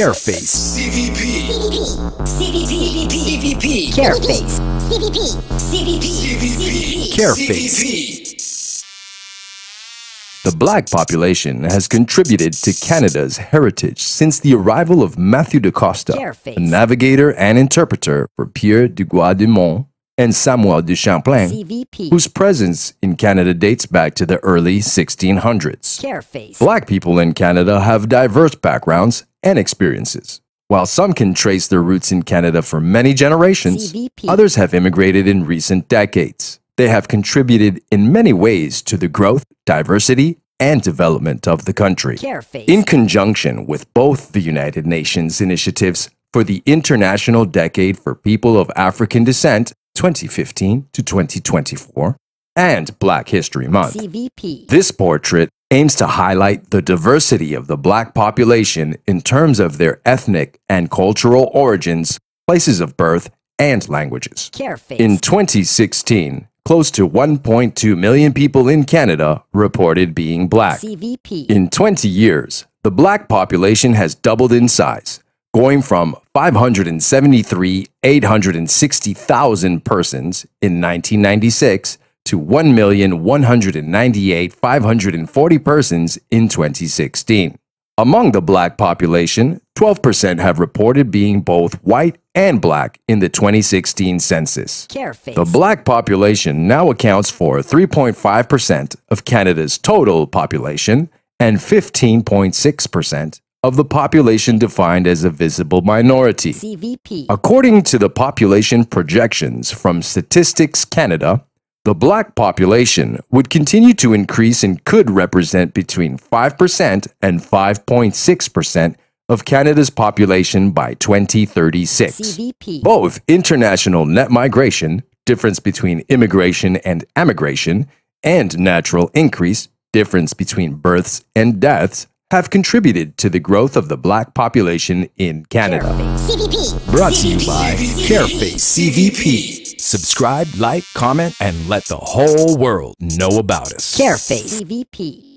Careface. CVP. CVP. CVP. Careface. CVP. CVP. CVP. Careface. The black population has contributed to Canada's heritage since the arrival of Matthew de Costa, a navigator and interpreter for Pierre de Dumont and Samuel de Champlain, CVP. whose presence in Canada dates back to the early 1600s. Careface. Black people in Canada have diverse backgrounds and experiences. While some can trace their roots in Canada for many generations, CVP. others have immigrated in recent decades. They have contributed in many ways to the growth, diversity, and development of the country. Careface. In conjunction with both the United Nations initiatives for the International Decade for People of African Descent 2015 to 2024 and Black History Month. CVP. This portrait aims to highlight the diversity of the black population in terms of their ethnic and cultural origins, places of birth, and languages. Careface. In 2016, close to 1.2 million people in Canada reported being black. CVP. In 20 years, the black population has doubled in size, going from 573 860,000 persons in 1996 to 1,198,540 persons in 2016. Among the black population, 12% have reported being both white and black in the 2016 census. Careface. The black population now accounts for 3.5% of Canada's total population and 15.6% of the population defined as a visible minority. CVP. According to the population projections from Statistics Canada, the black population would continue to increase and could represent between 5% and 5.6% of Canada's population by 2036. CVP. Both international net migration, difference between immigration and emigration, and natural increase, difference between births and deaths, have contributed to the growth of the black population in Canada. Brought to you by Careface CVP. Subscribe, like, comment, and let the whole world know about us. Careface CVP.